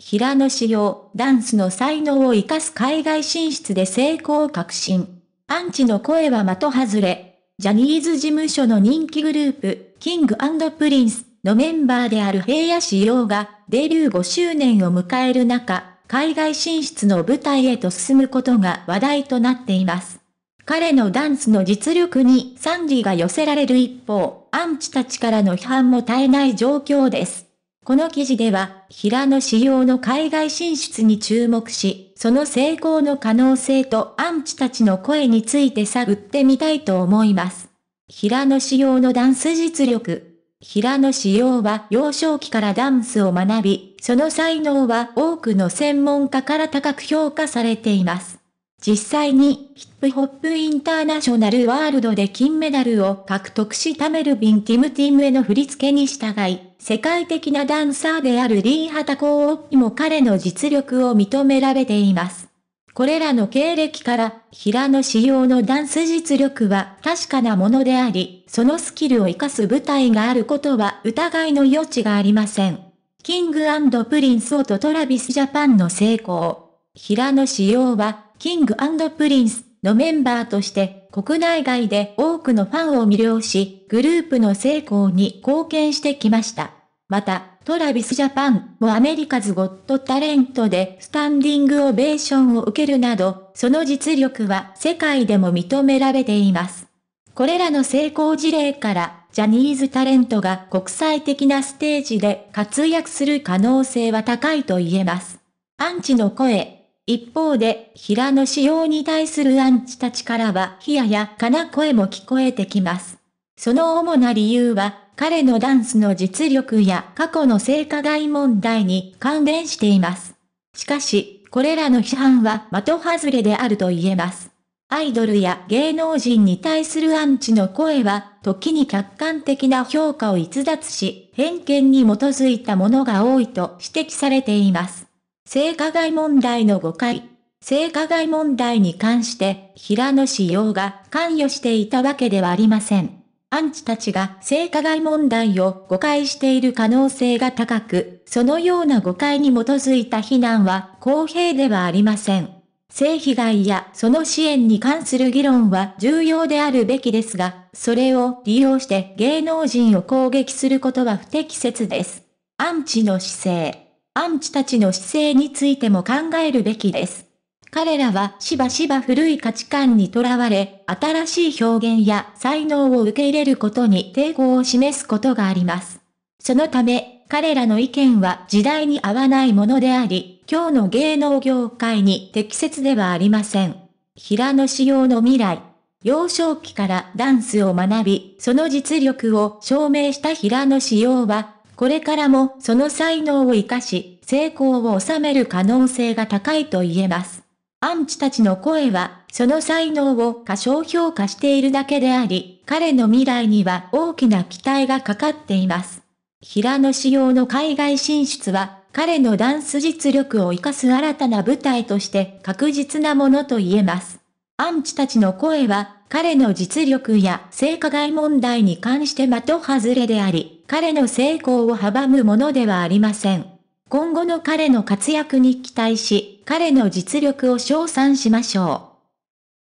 平野紫耀、ダンスの才能を活かす海外進出で成功を確信。アンチの声は的外れ。ジャニーズ事務所の人気グループ、キングプリンスのメンバーである平野紫耀がデビュー5周年を迎える中、海外進出の舞台へと進むことが話題となっています。彼のダンスの実力に賛ィが寄せられる一方、アンチたちからの批判も絶えない状況です。この記事では、平野仕様の海外進出に注目し、その成功の可能性とアンチたちの声について探ってみたいと思います。平野仕様のダンス実力。平野仕様は幼少期からダンスを学び、その才能は多くの専門家から高く評価されています。実際にヒップホップインターナショナルワールドで金メダルを獲得したメルビン・ティムティムへの振り付けに従い、世界的なダンサーであるリー・ハタコーにも彼の実力を認められています。これらの経歴から、平野仕様のダンス実力は確かなものであり、そのスキルを活かす舞台があることは疑いの余地がありません。キングプリンスオとトラビスジャパンの成功。平野仕様は、キングプリンスのメンバーとして国内外で多くのファンを魅了し、グループの成功に貢献してきました。また、トラビスジャパンもアメリカズゴットタレントでスタンディングオベーションを受けるなど、その実力は世界でも認められています。これらの成功事例から、ジャニーズタレントが国際的なステージで活躍する可能性は高いと言えます。アンチの声一方で、平野紫耀に対するアンチたちからは、冷ややかな声も聞こえてきます。その主な理由は、彼のダンスの実力や過去の性加害問題に関連しています。しかし、これらの批判は的外れであると言えます。アイドルや芸能人に対するアンチの声は、時に客観的な評価を逸脱し、偏見に基づいたものが多いと指摘されています。性加害問題の誤解。性加害問題に関して、平野志陽が関与していたわけではありません。アンチたちが性加害問題を誤解している可能性が高く、そのような誤解に基づいた非難は公平ではありません。性被害やその支援に関する議論は重要であるべきですが、それを利用して芸能人を攻撃することは不適切です。アンチの姿勢。アンチたちの姿勢についても考えるべきです。彼らはしばしば古い価値観にとらわれ、新しい表現や才能を受け入れることに抵抗を示すことがあります。そのため、彼らの意見は時代に合わないものであり、今日の芸能業界に適切ではありません。平野仕様の未来。幼少期からダンスを学び、その実力を証明した平野仕様は、これからもその才能を活かし、成功を収める可能性が高いと言えます。アンチたちの声は、その才能を過小評価しているだけであり、彼の未来には大きな期待がかかっています。平野仕様の海外進出は、彼のダンス実力を活かす新たな舞台として確実なものと言えます。アンチたちの声は、彼の実力や性加害問題に関して的外れであり、彼の成功を阻むものではありません。今後の彼の活躍に期待し、彼の実力を称賛しましょう。